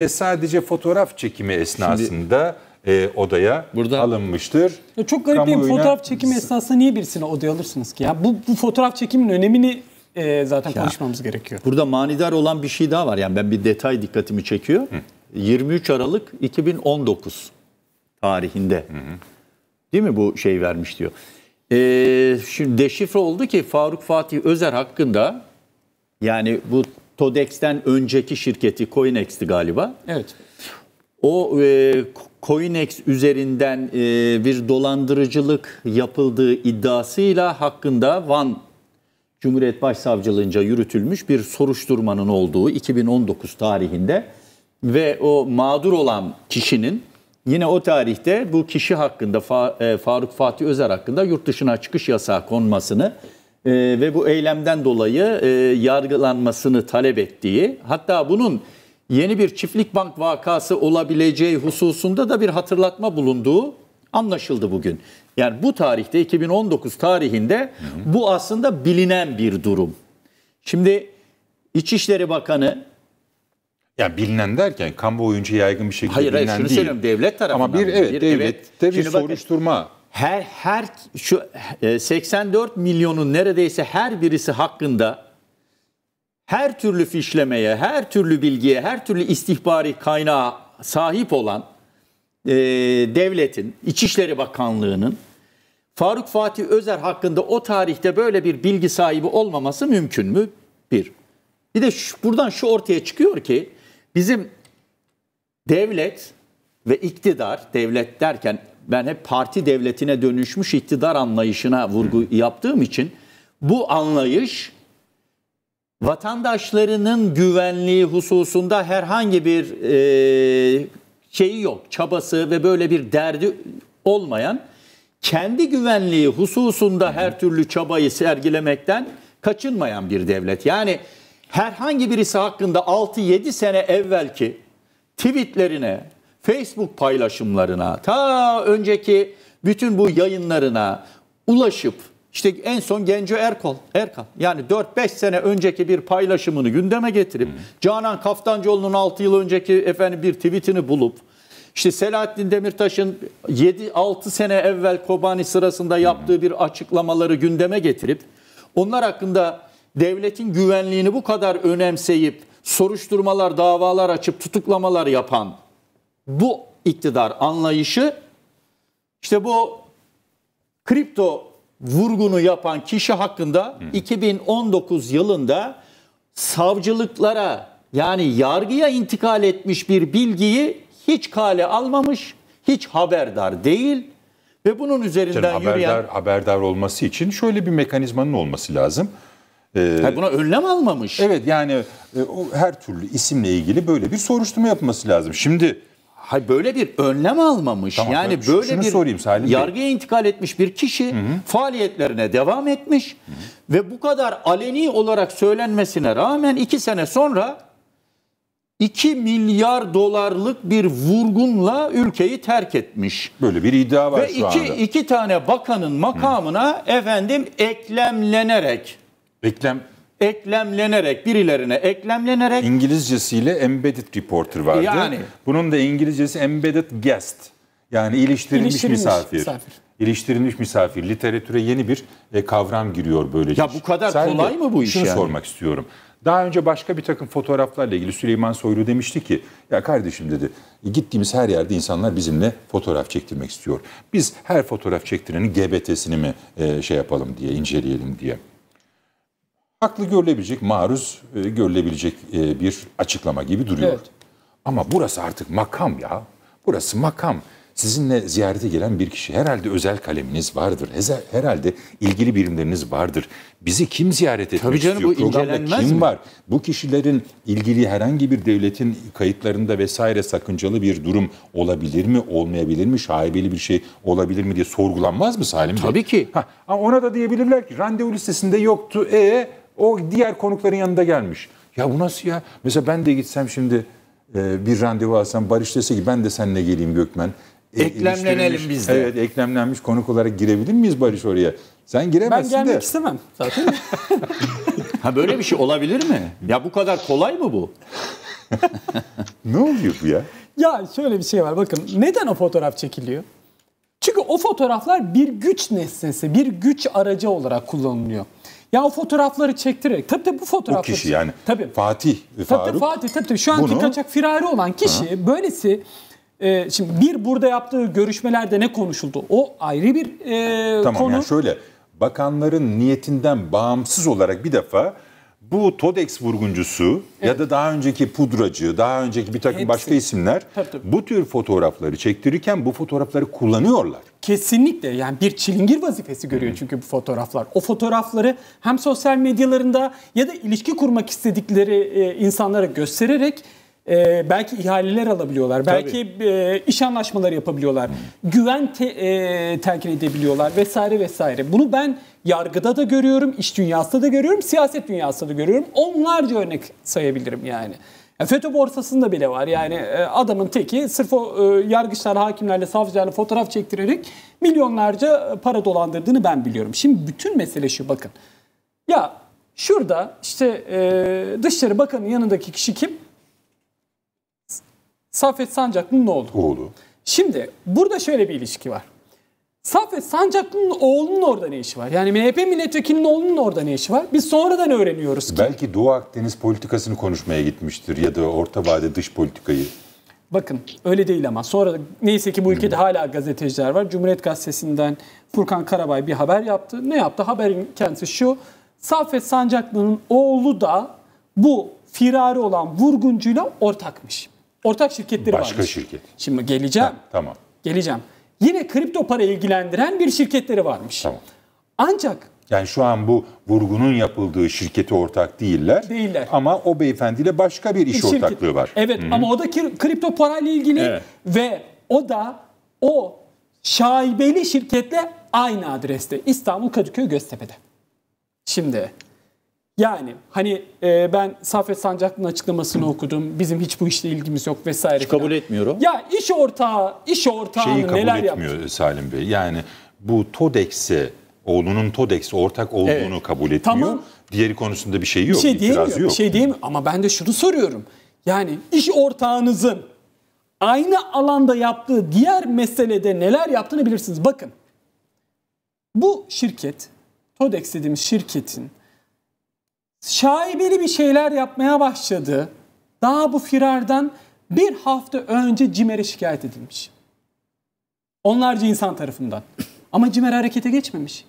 E, sadece fotoğraf çekimi esnasında Şimdi, e, odaya burada, alınmıştır. Ya çok garip bir Fotoğraf çekimi esnasında niye birisini odaya alırsınız ki? Ya bu, bu fotoğraf çekiminin önemini e, zaten ya, konuşmamız gerekiyor. Burada manidar olan bir şey daha var. Yani ben bir detay dikkatimi çekiyor. Hı. 23 Aralık 2019 tarihinde. Hı hı. Değil mi bu şey vermiş diyor. Ee, şimdi deşifre oldu ki Faruk Fatih Özer hakkında yani bu Todex'ten önceki şirketi CoinEx'ti galiba. Evet. O e, CoinEx üzerinden e, bir dolandırıcılık yapıldığı iddiasıyla hakkında Van Cumhuriyet Başsavcılığınca yürütülmüş bir soruşturmanın olduğu 2019 tarihinde ve o mağdur olan kişinin yine o tarihte bu kişi hakkında e, Faruk Fatih Özer hakkında yurt dışına çıkış yasağı konmasını e, ve bu eylemden dolayı e, yargılanmasını talep ettiği hatta bunun yeni bir çiftlik bank vakası olabileceği hususunda da bir hatırlatma bulunduğu anlaşıldı bugün. Yani bu tarihte 2019 tarihinde hı hı. bu aslında bilinen bir durum. Şimdi İçişleri Bakanı ya bilinen derken kamuoyunca yaygın bir şekilde hayır, bilinen hayır, şunu söylüyorum devlet tarafından. Ama bir evet bir, devlette evet. bir Şimdi soruşturma bakın, her her şu 84 e, milyonun neredeyse her birisi hakkında her türlü fişlemeye, her türlü bilgiye, her türlü istihbari kaynağa sahip olan e, devletin, İçişleri Bakanlığı'nın Faruk Fatih Özer hakkında o tarihte böyle bir bilgi sahibi olmaması mümkün mü? Bir. Bir de şu, buradan şu ortaya çıkıyor ki bizim devlet ve iktidar, devlet derken ben hep parti devletine dönüşmüş iktidar anlayışına vurgu yaptığım için bu anlayış vatandaşlarının güvenliği hususunda herhangi bir e, şeyi yok, çabası ve böyle bir derdi olmayan kendi güvenliği hususunda her türlü çabayı sergilemekten kaçınmayan bir devlet. Yani herhangi birisi hakkında 6-7 sene evvelki tweetlerine, Facebook paylaşımlarına, ta önceki bütün bu yayınlarına ulaşıp işte en son Genco Erkol, Erkan yani 4-5 sene önceki bir paylaşımını gündeme getirip hmm. Canan Kaftancıoğlu'nun 6 yıl önceki efendim bir tweetini bulup işte Selahattin Demirtaş'ın 7-6 sene evvel Kobani sırasında yaptığı bir açıklamaları gündeme getirip onlar hakkında devletin güvenliğini bu kadar önemseyip soruşturmalar, davalar açıp tutuklamalar yapan bu iktidar anlayışı işte bu kripto vurgunu yapan kişi hakkında hmm. 2019 yılında savcılıklara yani yargıya intikal etmiş bir bilgiyi hiç kale almamış, hiç haberdar değil ve bunun üzerinden Canım, haberdar, yürüyen... Haberdar olması için şöyle bir mekanizmanın olması lazım. Ee, buna önlem almamış. Evet yani e, o her türlü isimle ilgili böyle bir soruşturma yapması lazım. Şimdi Hay böyle bir önlem almamış. Tamam, yani şunu böyle şunu bir sorayım yargıya Bey. intikal etmiş bir kişi hı hı. faaliyetlerine devam etmiş hı hı. ve bu kadar aleni olarak söylenmesine rağmen iki sene sonra 2 milyar dolarlık bir vurgunla ülkeyi terk etmiş. Böyle bir iddia var Ve şu iki, anda. Ve iki tane bakanın makamına Hı. efendim eklemlenerek. Eklem eklemlenerek birilerine eklemlenerek İngilizcesiyle embedded reporter vardı. Yani bunun da İngilizcesi embedded guest. Yani iliştirilmiş, iliştirilmiş misafir. misafir. İliştirilmiş misafir. Literatüre yeni bir e, kavram giriyor böylece. Ya bu kadar Sen kolay mı bu iş şunu yani? sormak istiyorum. Daha önce başka bir takım fotoğraflarla ilgili Süleyman Soylu demişti ki ya kardeşim dedi gittiğimiz her yerde insanlar bizimle fotoğraf çektirmek istiyor. Biz her fotoğraf çektirenin GBT'sini mi e, şey yapalım diye inceleyelim diye haklı görülebilecek, maruz e, görülebilecek e, bir açıklama gibi duruyor. Evet. Ama burası artık makam ya. Burası makam. Sizinle ziyarete gelen bir kişi herhalde özel kaleminiz vardır. Herhalde ilgili birimleriniz vardır. Bizi kim ziyaret etmek Tabii canım, istiyor? Bu Programda kim mi? var? Bu kişilerin ilgili herhangi bir devletin kayıtlarında vesaire sakıncalı bir durum olabilir mi, olmayabilir mi, şaibeli bir şey olabilir mi diye sorgulanmaz mı Salim Bey? Tabii ki. Ha, ona da diyebilirler ki randevu listesinde yoktu. E o diğer konukların yanında gelmiş. Ya bu nasıl ya? Mesela ben de gitsem şimdi e, bir randevu alsam Barış dese ki ben de seninle geleyim Gökmen. E, Eklemlenelim biz de. Evet eklemlenmiş konuk olarak girebilir miyiz Barış oraya? Sen giremezsin de. Ben gelmek de. istemem zaten. ha böyle bir şey olabilir mi? Ya bu kadar kolay mı bu? ne oluyor bu ya? Ya şöyle bir şey var bakın. Neden o fotoğraf çekiliyor? Çünkü o fotoğraflar bir güç nesnesi, bir güç aracı olarak kullanılıyor. Ya o fotoğrafları çektirerek. Tabii tabii bu fotoğrafları. Bu kişi yani. Tabii. Fatih Faruk. Tabii tabii Fatih tabii, tabii. şu anki bunu... kaçak firari olan kişi Aha. böylesi e, şimdi bir burada yaptığı görüşmelerde ne konuşuldu? O ayrı bir e, tamam, konu. Tamam yani şöyle bakanların niyetinden bağımsız olarak bir defa bu TODEX vurguncusu evet. ya da daha önceki pudracı, daha önceki bir takım Hepsi. başka isimler tabii, tabii. bu tür fotoğrafları çektirirken bu fotoğrafları kullanıyorlar. Kesinlikle yani bir çilingir vazifesi görüyor çünkü bu fotoğraflar. O fotoğrafları hem sosyal medyalarında ya da ilişki kurmak istedikleri e, insanlara göstererek e, belki ihaleler alabiliyorlar, belki e, iş anlaşmaları yapabiliyorlar, güven te, e, telkin edebiliyorlar vesaire vesaire. Bunu ben yargıda da görüyorum, iş dünyasında da görüyorum, siyaset dünyasında da görüyorum. Onlarca örnek sayabilirim yani. FETÖ borsasında bile var yani e, adamın teki sırf o e, yargıçlar, hakimlerle, savcılarla fotoğraf çektirerek milyonlarca e, para dolandırdığını ben biliyorum. Şimdi bütün mesele şu bakın. Ya şurada işte dışarı bakanın yanındaki kişi kim? Safet Sancaklı'nın oğlu. Oğlu. Şimdi burada şöyle bir ilişki var. Safet Sancaklı'nın oğlunun orada ne işi var? Yani MHP milletvekilinin oğlunun orada ne işi var? Biz sonradan öğreniyoruz ki. Belki Doğu Akdeniz politikasını konuşmaya gitmiştir ya da orta vade dış politikayı. Bakın öyle değil ama sonra neyse ki bu ülkede hmm. hala gazeteciler var. Cumhuriyet Gazetesi'nden Furkan Karabay bir haber yaptı. Ne yaptı? Haberin kendisi şu. Safet Sancaklı'nın oğlu da bu firari olan vurguncuyla ortakmış. Ortak şirketleri var. Başka varmış. şirket. Şimdi geleceğim. Ha, tamam. Geleceğim yine kripto para ilgilendiren bir şirketleri varmış. Tamam. Ancak yani şu an bu vurgunun yapıldığı şirketi ortak değiller. Değiller. Ama o beyefendiyle başka bir iş Şirket. ortaklığı var. Evet Hı-hı. ama o da kripto parayla ilgili evet. ve o da o şaibeli şirketle aynı adreste İstanbul Kadıköy Göztepe'de. Şimdi yani hani e, ben Safet Sancaklı'nın açıklamasını okudum. Bizim hiç bu işle ilgimiz yok vesaire. Hiç kabul etmiyor o. Ya iş ortağı, iş ortağı ortağının Şeyi kabul etmiyor yaptı? Salim Bey. Yani bu TODEX'e oğlunun TODEX ortak olduğunu evet. kabul etmiyor. Tamam. Diğeri konusunda bir şey yok. Bir şey diyemiyor. Yok. Bir şey diyemiyor. Ama ben de şunu soruyorum. Yani iş ortağınızın aynı alanda yaptığı diğer meselede neler yaptığını bilirsiniz. Bakın bu şirket, TODEX dediğimiz şirketin şaibeli bir şeyler yapmaya başladı. Daha bu firardan bir hafta önce CİMER'e şikayet edilmiş. Onlarca insan tarafından. Ama Cimer harekete geçmemiş.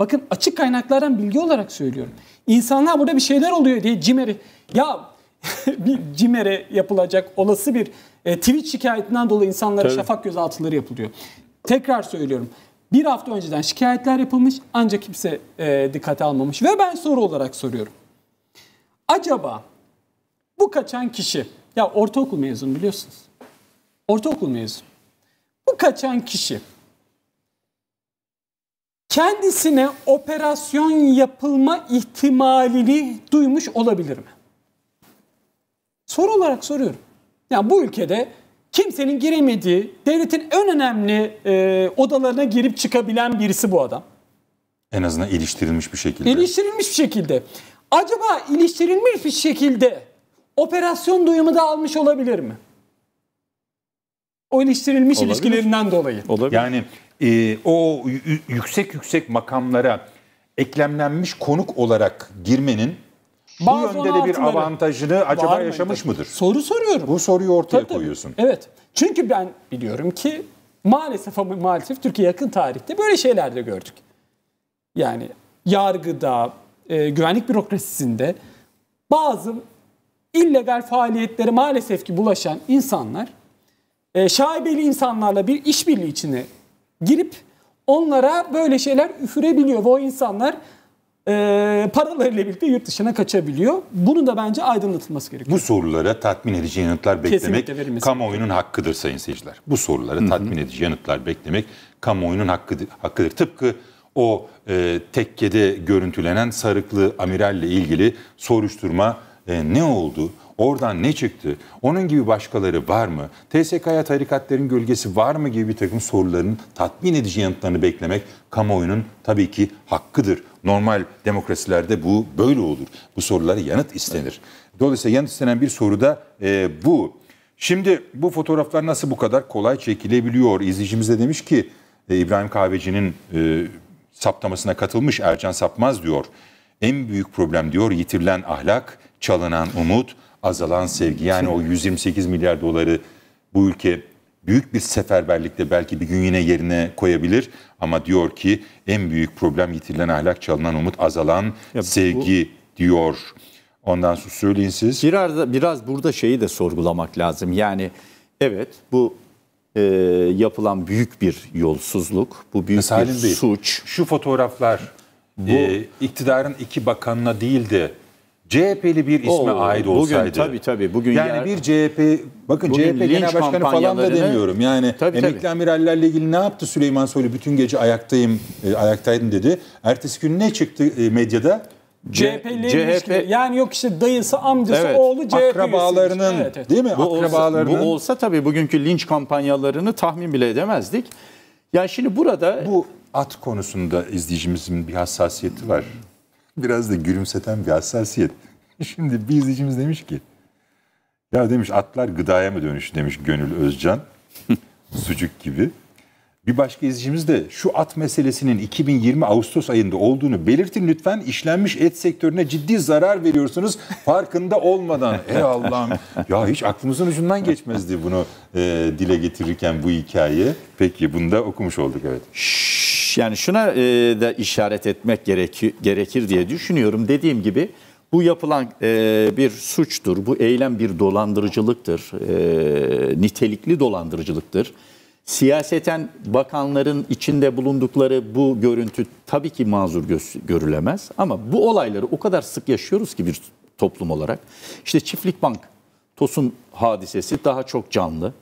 Bakın açık kaynaklardan bilgi olarak söylüyorum. İnsanlar burada bir şeyler oluyor diye CİMER'i... Ya bir Cimer'e yapılacak olası bir e, Twitch şikayetinden dolayı insanlara Tabii. şafak gözaltıları yapılıyor. Tekrar söylüyorum. Bir hafta önceden şikayetler yapılmış ancak kimse e, dikkate almamış. Ve ben soru olarak soruyorum. Acaba bu kaçan kişi, ya ortaokul mezunu biliyorsunuz. Ortaokul mezunu. Bu kaçan kişi kendisine operasyon yapılma ihtimalini duymuş olabilir mi? Soru olarak soruyorum. Yani bu ülkede kimsenin giremediği, devletin en önemli e, odalarına girip çıkabilen birisi bu adam. En azından iliştirilmiş bir şekilde. İliştirilmiş bir şekilde. Acaba iliştirilmiş bir şekilde operasyon duyumu da almış olabilir mi? O iliştirilmiş olabilir. ilişkilerinden dolayı. Olabilir. Yani e, o yüksek yüksek makamlara eklemlenmiş konuk olarak girmenin bazı bu yönde de bir avantajını acaba var yaşamış mıdır? Soru soruyorum. Bu soruyu ortaya tabii, koyuyorsun. Tabii. Evet. Çünkü ben biliyorum ki maalesef ama maalesef Türkiye yakın tarihte böyle şeyler de gördük. Yani yargıda, e, güvenlik bürokrasisinde bazı illegal faaliyetlere maalesef ki bulaşan insanlar e, şaibeli insanlarla bir işbirliği içine girip onlara böyle şeyler üfürebiliyor ve o insanlar e, paralarıyla birlikte yurt dışına kaçabiliyor. Bunu da bence aydınlatılması gerekiyor. Bu sorulara tatmin edici yanıtlar beklemek kamuoyunun hakkıdır sayın seyirciler. Bu sorulara Hı-hı. tatmin edici yanıtlar beklemek kamuoyunun hakkıdır. hakkıdır. Tıpkı o e, tekkede görüntülenen sarıklı amiralle ilgili soruşturma e, ne oldu? Oradan ne çıktı? Onun gibi başkaları var mı? TSK'ya tarikatların gölgesi var mı gibi bir takım soruların tatmin edici yanıtlarını beklemek kamuoyunun tabii ki hakkıdır. Normal demokrasilerde bu böyle olur. Bu sorulara yanıt istenir. Dolayısıyla yanıt istenen bir soru da e, bu. Şimdi bu fotoğraflar nasıl bu kadar kolay çekilebiliyor? İzleyicimiz de demiş ki e, İbrahim Kahveci'nin e, saptamasına katılmış Ercan Sapmaz diyor en büyük problem diyor yitirilen ahlak, çalınan umut, azalan sevgi. Yani o 128 milyar doları bu ülke büyük bir seferberlikte belki bir gün yine yerine koyabilir ama diyor ki en büyük problem yitirilen ahlak, çalınan umut, azalan ya, sevgi bu... diyor. Ondan sonra söyleyin siz. Biraz, biraz burada şeyi de sorgulamak lazım. Yani evet bu e, yapılan büyük bir yolsuzluk, bu büyük Mesela bir Bey, suç. Şu fotoğraflar bu, e, iktidarın iki bakanına değil de CHP'li bir isme o, ait olsaydı. Bugün tabii tabii. Bugün yani yer, bir CHP, bakın CHP Genel Başkanı falan da demiyorum. Yani tabii, emekli tabii. amirallerle ilgili ne yaptı Süleyman Soylu? Bütün gece ayaktayım, e, ayaktaydım dedi. Ertesi gün ne çıktı e, medyada? CHP'li CHP, yani yok işte dayısı, amcası, evet, oğlu CHP akrabalarının üyesi. evet, evet. değil mi? Bu akrabalarının olsa, bu olsa tabii bugünkü linç kampanyalarını tahmin bile edemezdik. Ya yani şimdi burada bu at konusunda izleyicimizin bir hassasiyeti var. Biraz da gülümseten bir hassasiyet. Şimdi bir izleyicimiz demiş ki ya demiş atlar gıdaya mı dönüş demiş Gönül Özcan. Sucuk gibi. Bir başka izleyicimiz de şu at meselesinin 2020 Ağustos ayında olduğunu belirtin lütfen. İşlenmiş et sektörüne ciddi zarar veriyorsunuz farkında olmadan. Ey Allah'ım ya hiç aklımızın ucundan geçmezdi bunu e, dile getirirken bu hikaye. Peki bunu da okumuş olduk evet. Şşş. Yani şuna e, da işaret etmek gerekir, gerekir diye düşünüyorum. Dediğim gibi bu yapılan e, bir suçtur, bu eylem bir dolandırıcılıktır, e, nitelikli dolandırıcılıktır. Siyaseten bakanların içinde bulundukları bu görüntü tabii ki mazur görülemez ama bu olayları o kadar sık yaşıyoruz ki bir toplum olarak. İşte Çiftlik Bank, TOS'un hadisesi daha çok canlı.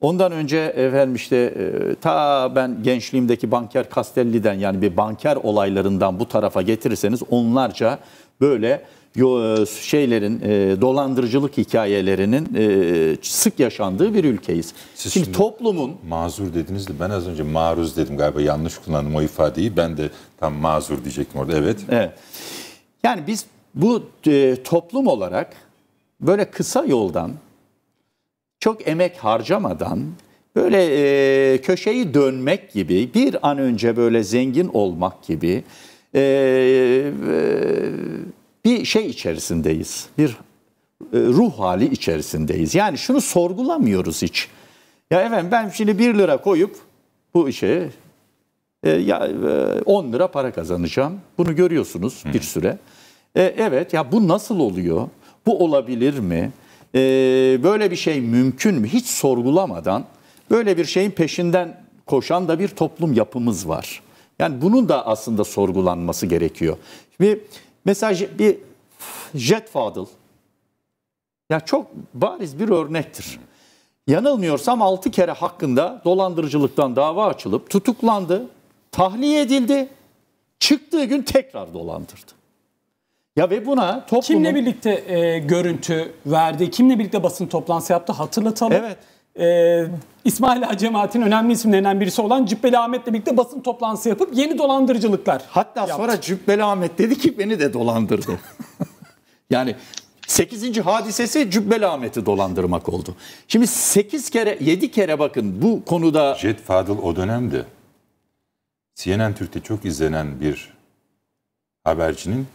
Ondan önce efendim işte e, ta ben gençliğimdeki banker Castelli'den yani bir banker olaylarından bu tarafa getirirseniz onlarca böyle e, şeylerin e, dolandırıcılık hikayelerinin e, sık yaşandığı bir ülkeyiz. Siz şimdi, şimdi toplumun mazur dediniz de ben az önce maruz dedim galiba yanlış kullandım o ifadeyi. Ben de tam mazur diyecektim orada. Evet. Evet. Yani biz bu e, toplum olarak böyle kısa yoldan çok emek harcamadan böyle e, köşeyi dönmek gibi bir an önce böyle zengin olmak gibi e, e, bir şey içerisindeyiz. Bir e, ruh hali içerisindeyiz. Yani şunu sorgulamıyoruz hiç. Ya efendim ben şimdi 1 lira koyup bu işe e, ya, e, 10 lira para kazanacağım. Bunu görüyorsunuz hmm. bir süre. E, evet ya bu nasıl oluyor? Bu olabilir mi? e, böyle bir şey mümkün mü? Hiç sorgulamadan böyle bir şeyin peşinden koşan da bir toplum yapımız var. Yani bunun da aslında sorgulanması gerekiyor. Şimdi mesaj bir Jet Fadıl. Ya çok bariz bir örnektir. Yanılmıyorsam 6 kere hakkında dolandırıcılıktan dava açılıp tutuklandı, tahliye edildi. Çıktığı gün tekrar dolandırdı. Ya ve buna toplumun... Kimle birlikte e, görüntü verdi, kimle birlikte basın toplantısı yaptı hatırlatalım. Evet. E, İsmail Ağa cemaatinin önemli isimlerinden birisi olan Cübbeli Ahmet'le birlikte basın toplantısı yapıp yeni dolandırıcılıklar Hatta yaptı. sonra Cübbeli Ahmet dedi ki beni de dolandırdı. yani 8. hadisesi Cübbeli Ahmet'i dolandırmak oldu. Şimdi 8 kere 7 kere bakın bu konuda... Jet Fadıl o dönemde CNN Türk'te çok izlenen bir habercinin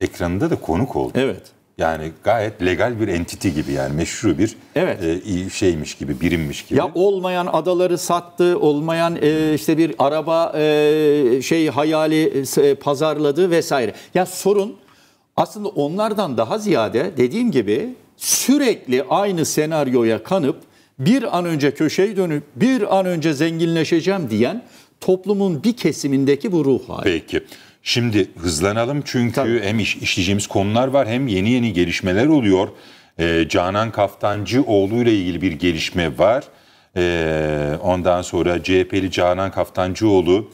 ekranında da konuk oldu. Evet. Yani gayet legal bir entiti gibi yani meşru bir evet. e, şeymiş gibi, birimmiş gibi. Ya olmayan adaları sattı, olmayan e, işte bir araba e, şey hayali e, e, pazarladı vesaire. Ya sorun aslında onlardan daha ziyade dediğim gibi sürekli aynı senaryoya kanıp bir an önce köşeyi dönüp bir an önce zenginleşeceğim diyen toplumun bir kesimindeki bu ruh hali. Peki. Şimdi hızlanalım çünkü Tabii. hem iş, işleyeceğimiz konular var hem yeni yeni gelişmeler oluyor. Ee, Canan Kaftancıoğlu ile ilgili bir gelişme var. Ee, ondan sonra CHP'li Canan Kaftancıoğlu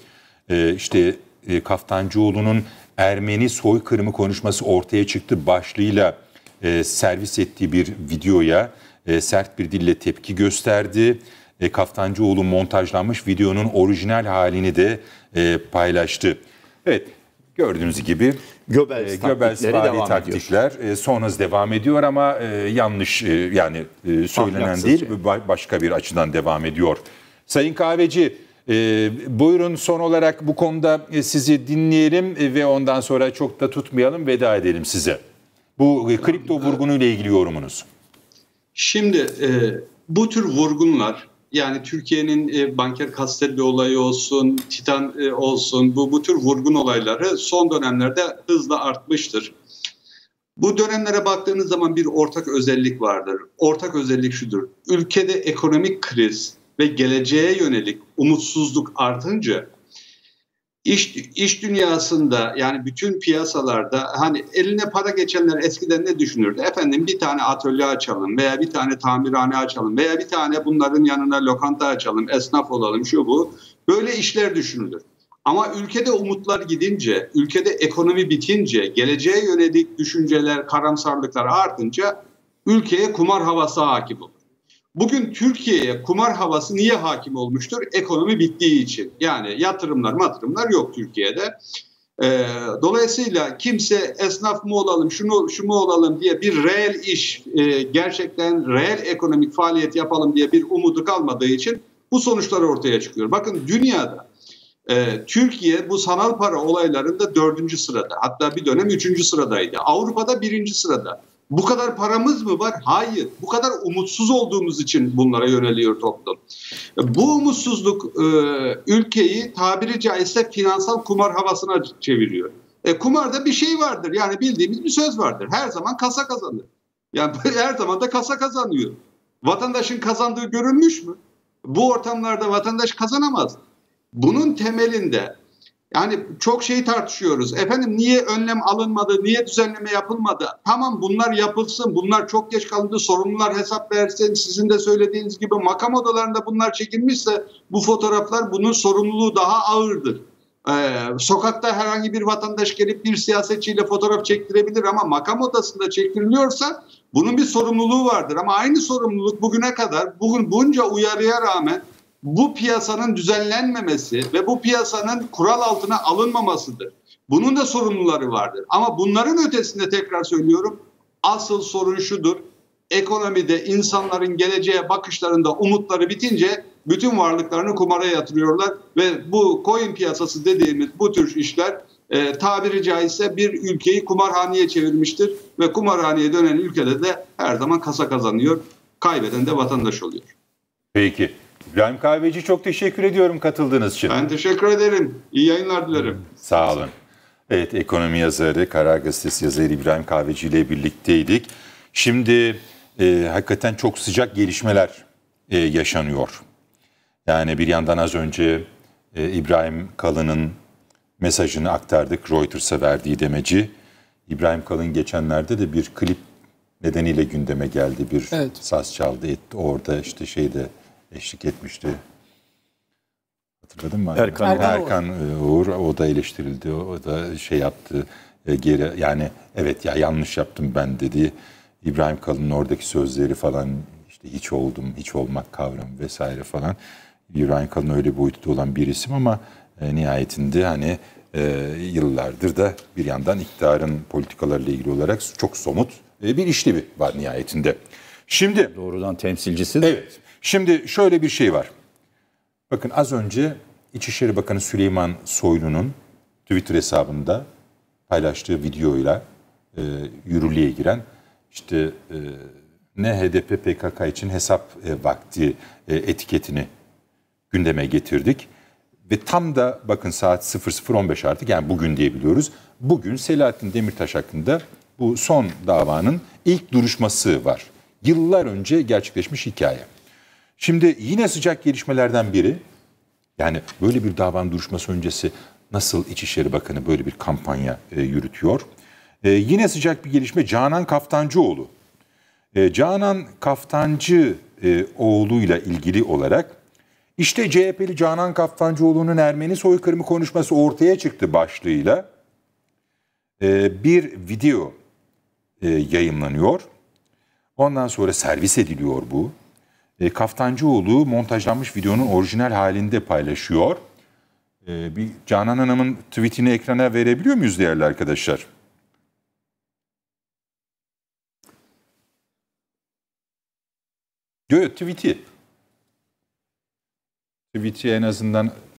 e, işte e, Kaftancıoğlu'nun Ermeni soykırımı konuşması ortaya çıktı başlığıyla e, servis ettiği bir videoya e, sert bir dille tepki gösterdi. E, Kaftancıoğlu montajlanmış videonun orijinal halini de e, paylaştı. Evet Gördüğünüz gibi göbel, e, Göbels taktikler e, son hız devam ediyor ama e, yanlış e, yani e, söylenen Ahlaksız değil şey. başka bir açıdan devam ediyor. Sayın Kahveci e, buyurun son olarak bu konuda e, sizi dinleyelim e, ve ondan sonra çok da tutmayalım veda edelim size. Bu e, kripto vurgunu ile ilgili yorumunuz. Şimdi e, bu tür vurgunlar yani Türkiye'nin e, Banker Castelli olayı olsun, Titan e, olsun bu, bu tür vurgun olayları son dönemlerde hızla artmıştır. Bu dönemlere baktığınız zaman bir ortak özellik vardır. Ortak özellik şudur. Ülkede ekonomik kriz ve geleceğe yönelik umutsuzluk artınca İş, iş dünyasında yani bütün piyasalarda hani eline para geçenler eskiden ne düşünürdü? Efendim bir tane atölye açalım veya bir tane tamirhane açalım veya bir tane bunların yanına lokanta açalım, esnaf olalım şu bu. Böyle işler düşünülür. Ama ülkede umutlar gidince, ülkede ekonomi bitince, geleceğe yönelik düşünceler, karamsarlıklar artınca ülkeye kumar havası hakim olur. Bugün Türkiye'ye kumar havası niye hakim olmuştur? Ekonomi bittiği için. Yani yatırımlar matırımlar yok Türkiye'de. E, dolayısıyla kimse esnaf mı olalım, şunu şunu mu olalım diye bir reel iş, e, gerçekten reel ekonomik faaliyet yapalım diye bir umudu kalmadığı için bu sonuçlar ortaya çıkıyor. Bakın dünyada e, Türkiye bu sanal para olaylarında dördüncü sırada, hatta bir dönem üçüncü sıradaydı. Avrupa'da birinci sırada. Bu kadar paramız mı var? Hayır. Bu kadar umutsuz olduğumuz için bunlara yöneliyor toplum. Bu umutsuzluk e, ülkeyi tabiri caizse finansal kumar havasına çeviriyor. E, kumarda bir şey vardır. Yani bildiğimiz bir söz vardır. Her zaman kasa kazanır. Yani her zaman da kasa kazanıyor. Vatandaşın kazandığı görülmüş mü? Bu ortamlarda vatandaş kazanamaz. Bunun temelinde yani çok şey tartışıyoruz. Efendim niye önlem alınmadı, niye düzenleme yapılmadı? Tamam bunlar yapılsın, bunlar çok geç kalındı, sorumlular hesap versin. Sizin de söylediğiniz gibi makam odalarında bunlar çekilmişse bu fotoğraflar bunun sorumluluğu daha ağırdır. Ee, sokakta herhangi bir vatandaş gelip bir siyasetçiyle fotoğraf çektirebilir ama makam odasında çektiriliyorsa bunun bir sorumluluğu vardır. Ama aynı sorumluluk bugüne kadar bugün bunca uyarıya rağmen bu piyasanın düzenlenmemesi ve bu piyasanın kural altına alınmamasıdır. Bunun da sorumluları vardır. Ama bunların ötesinde tekrar söylüyorum asıl sorun şudur. Ekonomide insanların geleceğe bakışlarında umutları bitince bütün varlıklarını kumara yatırıyorlar ve bu coin piyasası dediğimiz bu tür işler e, tabiri caizse bir ülkeyi kumarhaneye çevirmiştir ve kumarhaneye dönen ülkede de her zaman kasa kazanıyor. Kaybeden de vatandaş oluyor. Peki. İbrahim Kahveci çok teşekkür ediyorum katıldığınız için. Ben teşekkür ederim. İyi yayınlar dilerim. Sağ olun. Evet ekonomi yazarı, Karar Gazetesi yazarı İbrahim Kahveci ile birlikteydik. Şimdi e, hakikaten çok sıcak gelişmeler e, yaşanıyor. Yani bir yandan az önce e, İbrahim Kalın'ın mesajını aktardık Reuters'a verdiği demeci. İbrahim Kalın geçenlerde de bir klip nedeniyle gündeme geldi. Bir evet. saz çaldı etti orada işte şeyde eşlik etmişti. Hatırladın mı? Erkan, Erkan, Erkan Uğur. Uğur o da eleştirildi. O da şey yaptı. E, geri yani evet ya yanlış yaptım ben dedi. İbrahim Kalın'ın oradaki sözleri falan işte hiç oldum, hiç olmak kavram vesaire falan. İbrahim Kalın öyle boyutta olan bir isim ama e, nihayetinde hani e, yıllardır da bir yandan iktidarın politikalarıyla ilgili olarak çok somut e, bir işlevi var nihayetinde. Şimdi doğrudan temsilcisi de. Evet. Şimdi şöyle bir şey var. Bakın az önce İçişleri Bakanı Süleyman Soylu'nun Twitter hesabında paylaştığı videoyla e, yürürlüğe giren işte e, ne HDP PKK için hesap e, vakti e, etiketini gündeme getirdik. Ve tam da bakın saat 00.15 artık yani bugün diyebiliyoruz. Bugün Selahattin Demirtaş hakkında bu son davanın ilk duruşması var. Yıllar önce gerçekleşmiş hikaye. Şimdi yine sıcak gelişmelerden biri yani böyle bir davanın duruşması öncesi nasıl İçişleri Bakanı böyle bir kampanya e, yürütüyor? E, yine sıcak bir gelişme Canan Kaftancıoğlu. E, Canan Kaftancı e, oğluyla ilgili olarak işte CHP'li Canan Kaftancıoğlu'nun Ermeni soykırımı konuşması ortaya çıktı başlığıyla e, bir video e, yayınlanıyor. Ondan sonra servis ediliyor bu. E, Kaftancıoğlu montajlanmış videonun orijinal halinde paylaşıyor. E, bir Canan Hanım'ın tweetini ekrana verebiliyor muyuz değerli arkadaşlar? Diyor tweet'i. Tweet'i en azından